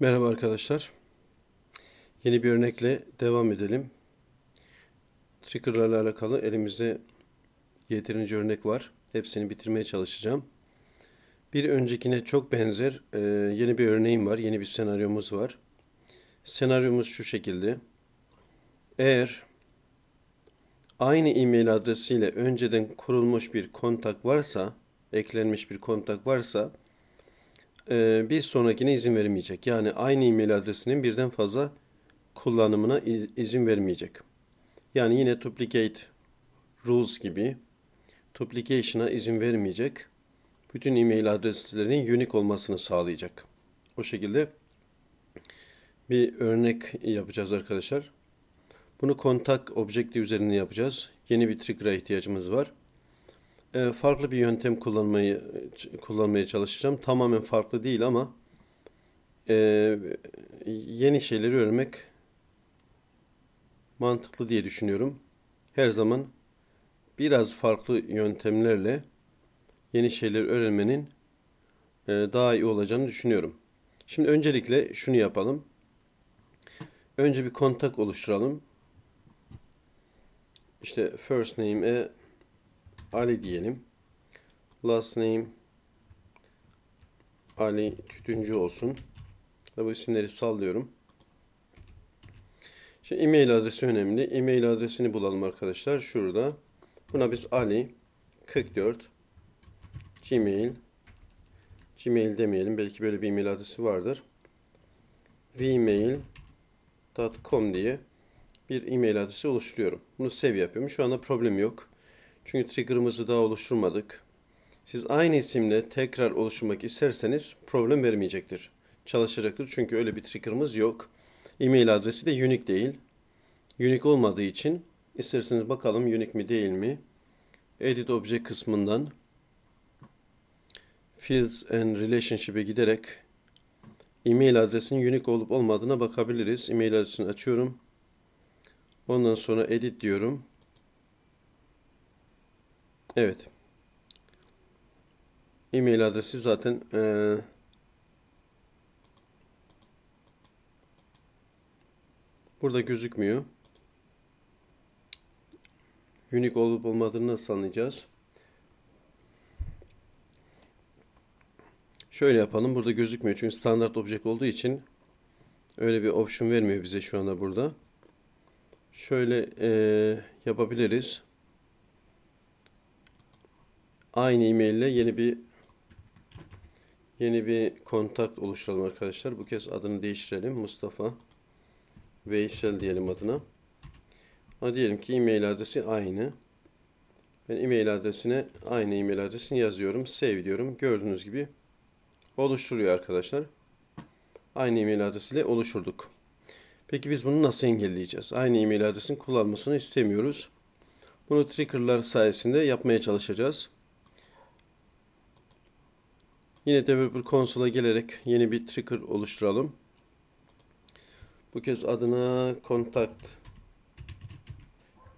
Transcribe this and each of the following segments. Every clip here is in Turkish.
Merhaba arkadaşlar. Yeni bir örnekle devam edelim. Triggerlarla alakalı elimizde yeterince örnek var. Hepsini bitirmeye çalışacağım. Bir öncekine çok benzer e, yeni bir örneğim var. Yeni bir senaryomuz var. Senaryomuz şu şekilde. Eğer aynı e-mail adresiyle önceden kurulmuş bir kontak varsa, eklenmiş bir kontak varsa, e, bir sonrakine izin verilmeyecek. Yani aynı e-mail adresinin birden fazla kullanımına iz, izin vermeyecek Yani yine duplicate rules gibi duplication'a izin vermeyecek. Bütün e-mail adreslerinin unique olmasını sağlayacak. O şekilde bir örnek yapacağız arkadaşlar. Bunu kontak objekti üzerinde yapacağız. Yeni bir trigger'a ihtiyacımız var. Ee, farklı bir yöntem kullanmayı kullanmaya çalışacağım. Tamamen farklı değil ama e, yeni şeyleri öğrenmek mantıklı diye düşünüyorum. Her zaman biraz farklı yöntemlerle yeni şeyler öğrenmenin e, daha iyi olacağını düşünüyorum. Şimdi öncelikle şunu yapalım. Önce bir kontak oluşturalım. İşte first name'e Ali diyelim. Last name Ali Tütüncü olsun. Ve bu isimleri sallıyorum. Şimdi e-mail adresi önemli. E-mail adresini bulalım arkadaşlar. Şurada. Buna biz Ali 44 Gmail Gmail demeyelim. Belki böyle bir e-mail adresi vardır. vmail.com diye bir e-mail adresi oluşturuyorum. Bunu sev yapıyorum. Şu anda problem yok. Çünkü trigger'ımızı daha oluşturmadık. Siz aynı isimle tekrar oluşturmak isterseniz problem vermeyecektir. Çalışacaktır çünkü öyle bir trigger'ımız yok. E-mail adresi de unique değil. Unique olmadığı için isterseniz bakalım unique mi değil mi? Edit obje kısmından Fields and Relationship'e giderek e-mail adresinin unique olup olmadığına bakabiliriz. E-mail adresini açıyorum. Ondan sonra edit diyorum. Evet. E-mail adresi zaten ee, burada gözükmüyor. Unique olup olmadığını nasıl anlayacağız? Şöyle yapalım. Burada gözükmüyor. Çünkü standart object olduğu için öyle bir option vermiyor bize şu anda burada. Şöyle ee, yapabiliriz. Aynı e ile yeni bir yeni bir kontak oluşturalım arkadaşlar. Bu kez adını değiştirelim. Mustafa Veysel diyelim adına. Ha diyelim ki email adresi aynı. Ben email adresine aynı email adresini yazıyorum. Save diyorum. Gördüğünüz gibi oluşturuyor arkadaşlar. Aynı email adresiyle oluşturduk. Peki biz bunu nasıl engelleyeceğiz? Aynı email mail kullanmasını istemiyoruz. Bunu triggerlar sayesinde yapmaya çalışacağız. Yine developer konsola gelerek yeni bir trigger oluşturalım. Bu kez adına contact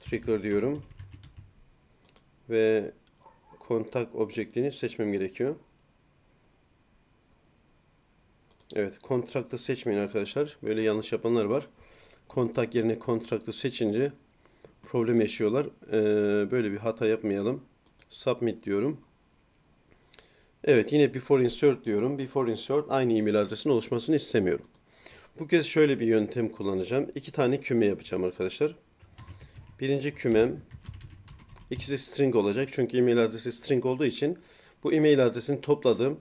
trigger diyorum. Ve contact objektini seçmem gerekiyor. Evet, kontrakta seçmeyin arkadaşlar. Böyle yanlış yapanlar var. Kontak yerine kontrakta seçince problem yaşıyorlar. Ee, böyle bir hata yapmayalım. Submit diyorum. Evet yine before insert diyorum. Before insert aynı email mail adresinin oluşmasını istemiyorum. Bu kez şöyle bir yöntem kullanacağım. İki tane küme yapacağım arkadaşlar. Birinci kümem ikisi string olacak. Çünkü email adresi string olduğu için bu email mail adresini topladığım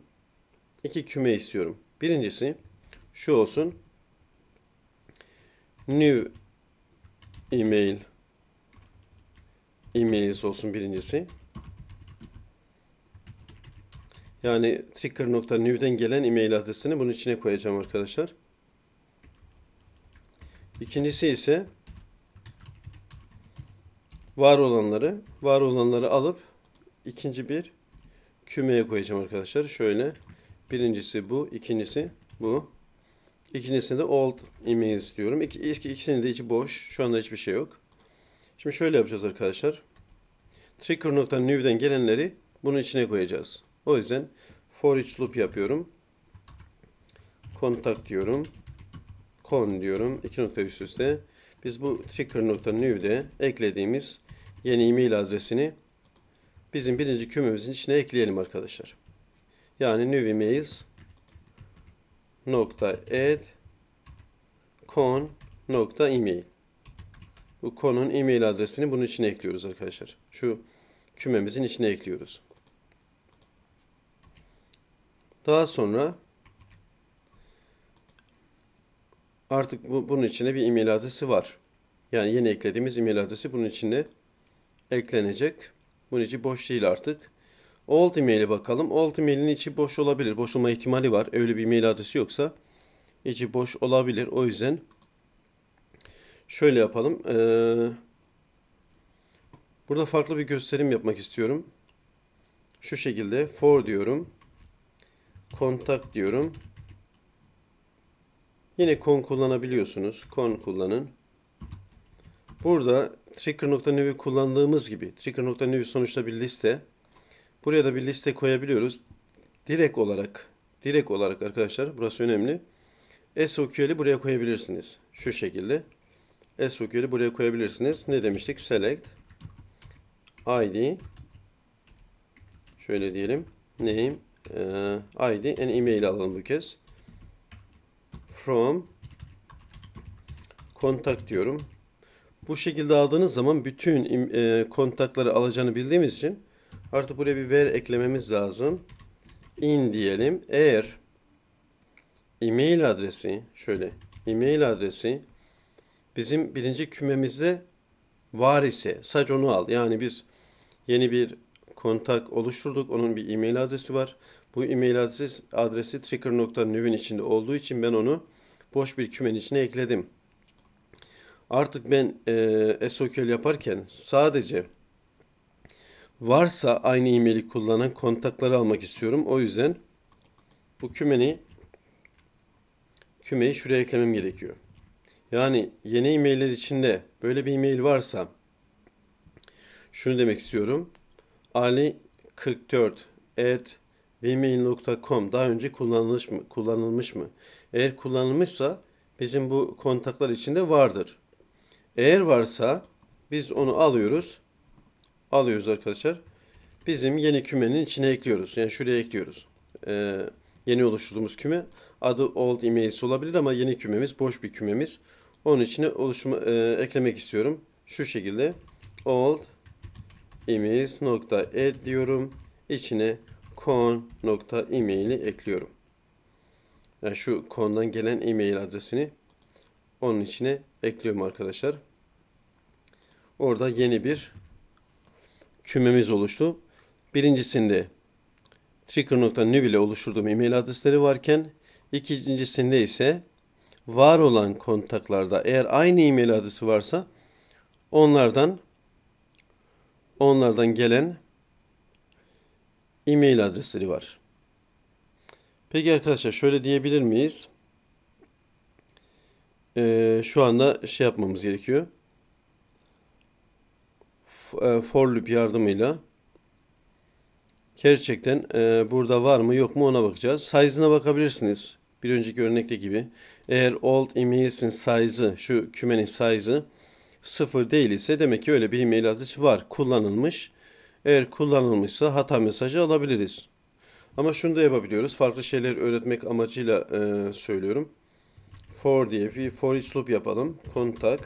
iki küme istiyorum. Birincisi şu olsun. New email emails olsun birincisi. Yani ticker.new'den gelen e-mail adresini bunun içine koyacağım arkadaşlar. İkincisi ise var olanları, var olanları alıp ikinci bir kümeye koyacağım arkadaşlar. Şöyle birincisi bu, ikincisi bu. İkincisini de old email istiyorum. İki, ikisinin de içi boş. Şu anda hiçbir şey yok. Şimdi şöyle yapacağız arkadaşlar. Tricker.new'den gelenleri bunun içine koyacağız. O yüzden for each loop yapıyorum. contact diyorum. con diyorum. İki nokta üst üste. Biz bu ticker.new'de eklediğimiz yeni email adresini bizim birinci kümemizin içine ekleyelim arkadaşlar. Yani new emails nokta add con nokta email. Bu konun email adresini bunun içine ekliyoruz arkadaşlar. Şu kümemizin içine ekliyoruz. Daha sonra artık bu, bunun içine bir email adresi var. Yani yeni eklediğimiz email adresi bunun içine eklenecek. Bunun içi boş değil artık. Old email'e bakalım. Old email'in içi boş olabilir. Boş olma ihtimali var. Öyle bir email adresi yoksa içi boş olabilir. O yüzden şöyle yapalım. Ee, burada farklı bir gösterim yapmak istiyorum. Şu şekilde for diyorum kontak diyorum. Yine kon kullanabiliyorsunuz. Kon kullanın. Burada trigger.new'i kullandığımız gibi trigger.new sonuçta bir liste. Buraya da bir liste koyabiliyoruz. Direkt olarak direkt olarak arkadaşlar burası önemli. SQL'i buraya koyabilirsiniz. Şu şekilde. SQL'i buraya koyabilirsiniz. Ne demiştik? Select ID şöyle diyelim. Name e, ee, ID and email alalım bu kez. From kontak diyorum. Bu şekilde aldığınız zaman bütün e, kontakları alacağını bildiğimiz için artık buraya bir ver eklememiz lazım. In diyelim. Eğer email adresi şöyle email adresi bizim birinci kümemizde var ise sadece onu al. Yani biz yeni bir kontak oluşturduk. Onun bir email adresi var. Bu e-mail adresi, adresi trigger.new'in içinde olduğu için ben onu boş bir kümenin içine ekledim. Artık ben e, SQL yaparken sadece varsa aynı e-maili kullanan kontakları almak istiyorum. O yüzden bu kümeni kümeyi şuraya eklemem gerekiyor. Yani yeni e-mailler içinde böyle bir e-mail varsa şunu demek istiyorum. Ali 44 at Vimeo.com daha önce kullanılmış mı? Kullanılmış mı? Eğer kullanılmışsa bizim bu kontaklar içinde vardır. Eğer varsa biz onu alıyoruz. Alıyoruz arkadaşlar. Bizim yeni kümenin içine ekliyoruz. Yani şuraya ekliyoruz. Ee, yeni oluşturduğumuz küme adı old emails olabilir ama yeni kümemiz boş bir kümemiz. Onun içine oluşumu e, eklemek istiyorum. Şu şekilde old emails nokta add diyorum. İçine con.email'i ekliyorum. Yani şu kondan gelen e-mail adresini onun içine ekliyorum arkadaşlar. Orada yeni bir kümemiz oluştu. Birincisinde trigger.new ile oluşturduğum e-mail adresleri varken ikincisinde ise var olan kontaklarda eğer aynı e-mail adresi varsa onlardan onlardan gelen e-mail adresleri var. Peki arkadaşlar şöyle diyebilir miyiz? Ee, şu anda şey yapmamız gerekiyor. E, for loop yardımıyla gerçekten e, burada var mı yok mu ona bakacağız. Size'ına bakabilirsiniz. Bir önceki örnekte gibi. Eğer old email'sin size'ı şu kümenin size'ı sıfır değil ise demek ki öyle bir email adresi var kullanılmış. Eğer kullanılmışsa hata mesajı alabiliriz. Ama şunu da yapabiliyoruz. Farklı şeyler öğretmek amacıyla e, söylüyorum. For diye bir for each loop yapalım. Contact.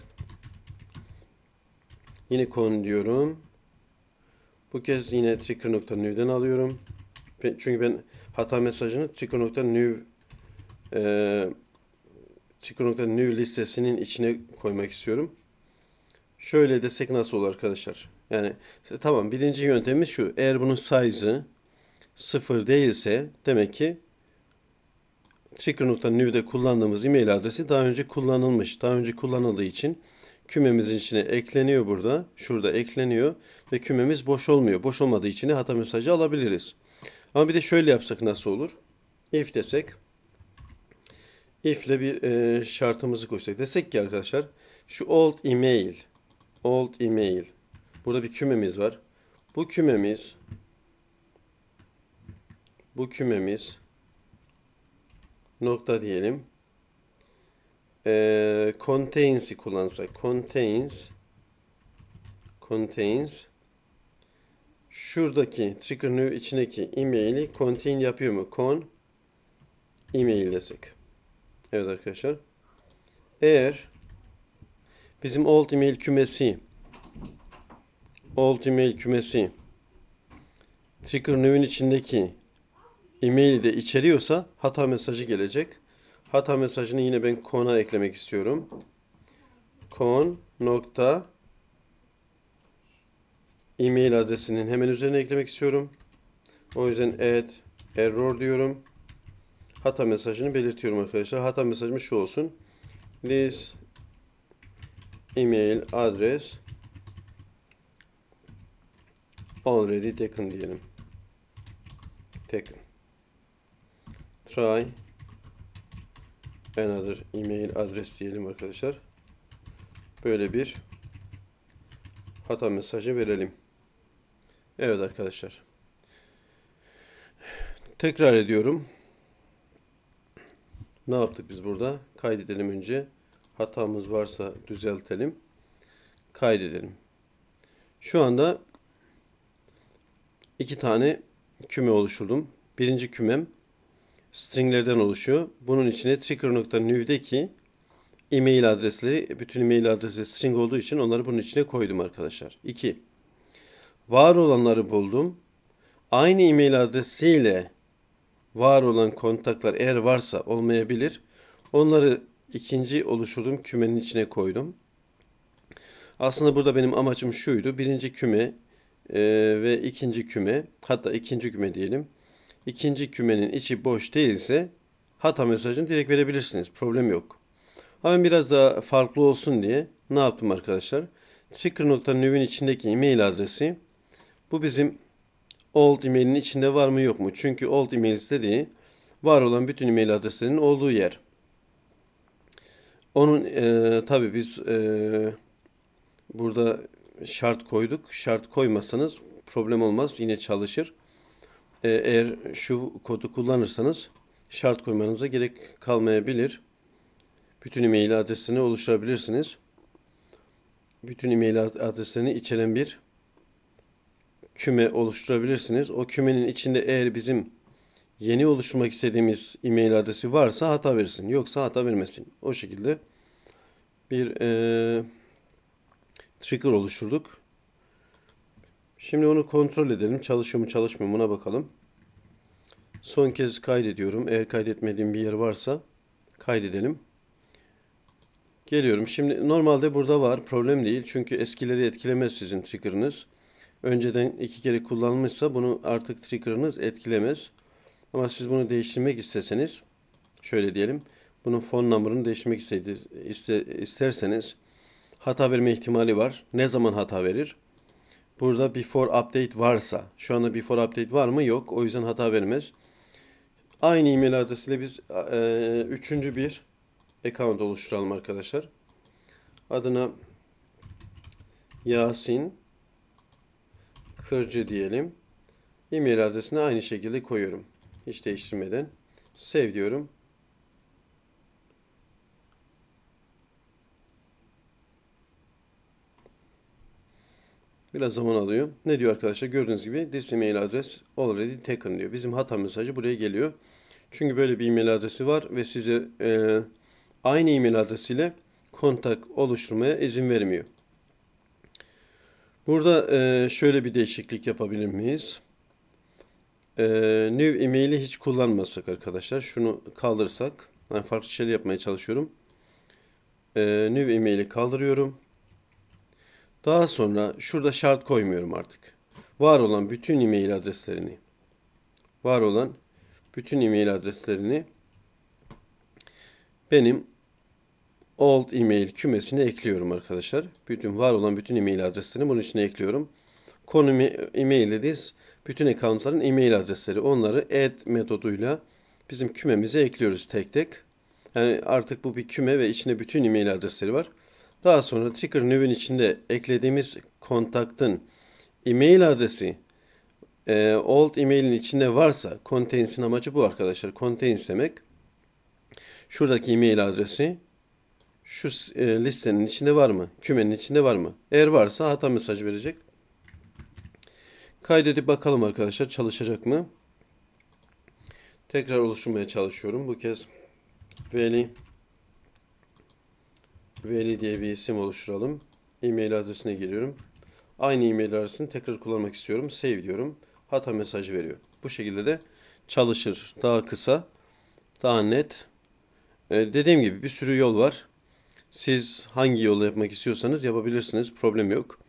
Yine con diyorum. Bu kez yine trigger.new'den alıyorum. Çünkü ben hata mesajını trigger.new e, trigger.new listesinin içine koymak istiyorum. Şöyle desek nasıl olur arkadaşlar? Yani işte, tamam birinci yöntemimiz şu. Eğer bunun size'ı sıfır değilse demek ki Tricker.new'de kullandığımız e-mail adresi daha önce kullanılmış. Daha önce kullanıldığı için kümemizin içine ekleniyor burada. Şurada ekleniyor ve kümemiz boş olmuyor. Boş olmadığı için de hata mesajı alabiliriz. Ama bir de şöyle yapsak nasıl olur? If desek if ile bir e, şartımızı koysak desek ki arkadaşlar şu old email old email Burada bir kümemiz var. Bu kümemiz bu kümemiz nokta diyelim. E, contains'i kullansak. Contains contains şuradaki trigger new içindeki emaili contain yapıyor mu? Con email desek. Evet arkadaşlar. Eğer bizim old email kümesi Old email kümesi trigger növün içindeki emaili de içeriyorsa hata mesajı gelecek. Hata mesajını yine ben con'a eklemek istiyorum. con nokta e-mail adresinin hemen üzerine eklemek istiyorum. O yüzden add error diyorum. Hata mesajını belirtiyorum arkadaşlar. Hata mesajımız şu olsun. This email adres already taken diyelim. Taken. Try another email adres diyelim arkadaşlar. Böyle bir hata mesajı verelim. Evet arkadaşlar. Tekrar ediyorum. Ne yaptık biz burada? Kaydedelim önce. Hatamız varsa düzeltelim. Kaydedelim. Şu anda iki tane küme oluşturdum. Birinci kümem stringlerden oluşuyor. Bunun içine trigger.new'deki e-mail adresleri, bütün e-mail adresi string olduğu için onları bunun içine koydum arkadaşlar. 2. Var olanları buldum. Aynı e-mail adresiyle var olan kontaklar eğer varsa olmayabilir. Onları ikinci oluşturduğum kümenin içine koydum. Aslında burada benim amacım şuydu. Birinci küme e, ve ikinci küme hatta ikinci küme diyelim. ikinci kümenin içi boş değilse hata mesajını direkt verebilirsiniz. Problem yok. Ama biraz daha farklı olsun diye ne yaptım arkadaşlar? Tricker.new'in içindeki email adresi bu bizim old emailin içinde var mı yok mu? Çünkü old email mail istediği var olan bütün email mail adreslerinin olduğu yer. Onun e, tabi biz e, burada şart koyduk. Şart koymasanız problem olmaz. Yine çalışır. E, eğer şu kodu kullanırsanız şart koymanıza gerek kalmayabilir. Bütün e-mail adresini oluşturabilirsiniz. Bütün e-mail adreslerini içeren bir küme oluşturabilirsiniz. O kümenin içinde eğer bizim yeni oluşturmak istediğimiz e-mail adresi varsa hata versin. Yoksa hata vermesin. O şekilde bir e, trigger oluşturduk. Şimdi onu kontrol edelim. Çalışıyor mu çalışmıyor mu ona bakalım. Son kez kaydediyorum. Eğer kaydetmediğim bir yer varsa kaydedelim. Geliyorum. Şimdi normalde burada var. Problem değil. Çünkü eskileri etkilemez sizin trigger'ınız. Önceden iki kere kullanılmışsa bunu artık trigger'ınız etkilemez. Ama siz bunu değiştirmek isteseniz şöyle diyelim. Bunun fon numarını değiştirmek iste, isterseniz hata verme ihtimali var. Ne zaman hata verir? Burada before update varsa. Şu anda before update var mı? Yok. O yüzden hata vermez. Aynı email adresiyle biz e, üçüncü bir account oluşturalım arkadaşlar. Adına Yasin Kırcı diyelim. E-mail adresini aynı şekilde koyuyorum. Hiç değiştirmeden. Save diyorum. Biraz zaman alıyor. Ne diyor arkadaşlar? Gördüğünüz gibi this email adres already taken diyor. Bizim hata mesajı buraya geliyor. Çünkü böyle bir email adresi var ve size e, aynı email adresiyle kontak oluşturmaya izin vermiyor. Burada e, şöyle bir değişiklik yapabilir miyiz? E, new emaili hiç kullanmasak arkadaşlar. Şunu kaldırsak. Ben farklı şeyler yapmaya çalışıyorum. E, new emaili kaldırıyorum. Daha sonra şurada şart koymuyorum artık. Var olan bütün e-mail adreslerini var olan bütün e-mail adreslerini benim old e-mail kümesine ekliyorum arkadaşlar. Bütün var olan bütün e-mail adreslerini bunun içine ekliyorum. Konu e-mail dediğiz bütün accountların e-mail adresleri. Onları add metoduyla bizim kümemize ekliyoruz tek tek. Yani artık bu bir küme ve içinde bütün e-mail adresleri var. Daha sonra ticker new'in içinde eklediğimiz kontaktın e-mail adresi e, old e-mail'in içinde varsa contains'in amacı bu arkadaşlar. Contains demek şuradaki e-mail adresi şu e, listenin içinde var mı? Kümenin içinde var mı? Eğer varsa hata mesaj verecek. Kaydedip bakalım arkadaşlar çalışacak mı? Tekrar oluşturmaya çalışıyorum. Bu kez veli veli diye bir isim oluşturalım. E-mail adresine giriyorum. Aynı e-mail adresini tekrar kullanmak istiyorum. Save diyorum. Hata mesajı veriyor. Bu şekilde de çalışır. Daha kısa, daha net. Ee, dediğim gibi bir sürü yol var. Siz hangi yolu yapmak istiyorsanız yapabilirsiniz. Problem yok.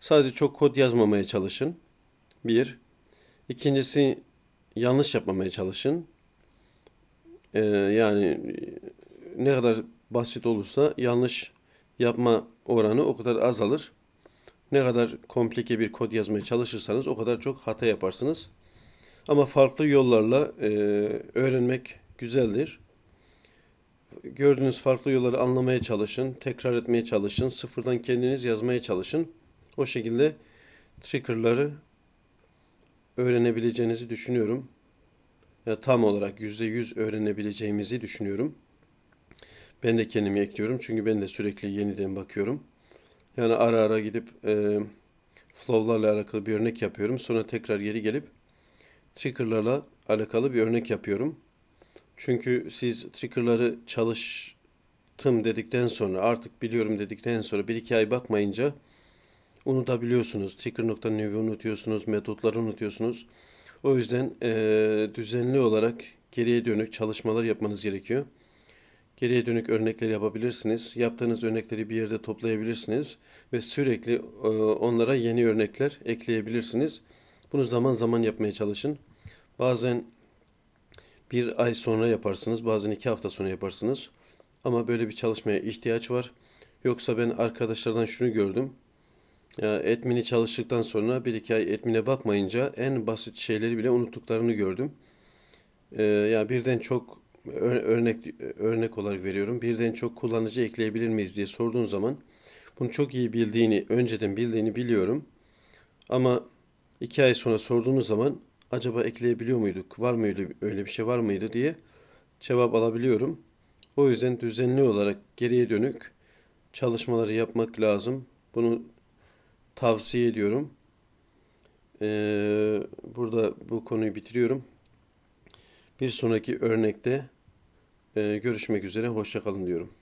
Sadece çok kod yazmamaya çalışın. Bir. İkincisi yanlış yapmamaya çalışın. Ee, yani ne kadar basit olursa yanlış yapma oranı o kadar azalır. Ne kadar komplike bir kod yazmaya çalışırsanız o kadar çok hata yaparsınız. Ama farklı yollarla e, öğrenmek güzeldir. Gördüğünüz farklı yolları anlamaya çalışın, tekrar etmeye çalışın, sıfırdan kendiniz yazmaya çalışın. O şekilde triggerları öğrenebileceğinizi düşünüyorum. ya tam olarak %100 öğrenebileceğimizi düşünüyorum. Ben de kendimi ekliyorum çünkü ben de sürekli yeniden bakıyorum. Yani ara ara gidip e, flow'larla alakalı bir örnek yapıyorum. Sonra tekrar geri gelip trigger'larla alakalı bir örnek yapıyorum. Çünkü siz trigger'ları çalıştım dedikten sonra artık biliyorum dedikten sonra bir iki ay bakmayınca unutabiliyorsunuz. Trigger.new'i unutuyorsunuz, metotları unutuyorsunuz. O yüzden e, düzenli olarak geriye dönük çalışmalar yapmanız gerekiyor geriye dönük örnekleri yapabilirsiniz. Yaptığınız örnekleri bir yerde toplayabilirsiniz ve sürekli e, onlara yeni örnekler ekleyebilirsiniz. Bunu zaman zaman yapmaya çalışın. Bazen bir ay sonra yaparsınız, bazen iki hafta sonra yaparsınız. Ama böyle bir çalışmaya ihtiyaç var. Yoksa ben arkadaşlardan şunu gördüm. Ya Edmin'i çalıştıktan sonra bir iki ay etmine bakmayınca en basit şeyleri bile unuttuklarını gördüm. Ee, ya birden çok örnek örnek olarak veriyorum. Birden çok kullanıcı ekleyebilir miyiz diye sorduğun zaman bunu çok iyi bildiğini, önceden bildiğini biliyorum. Ama iki ay sonra sorduğunuz zaman acaba ekleyebiliyor muyduk, var mıydı öyle bir şey var mıydı diye cevap alabiliyorum. O yüzden düzenli olarak geriye dönük çalışmaları yapmak lazım. Bunu tavsiye ediyorum. Ee, burada bu konuyu bitiriyorum. Bir sonraki örnekte e, görüşmek üzere. Hoşçakalın diyorum.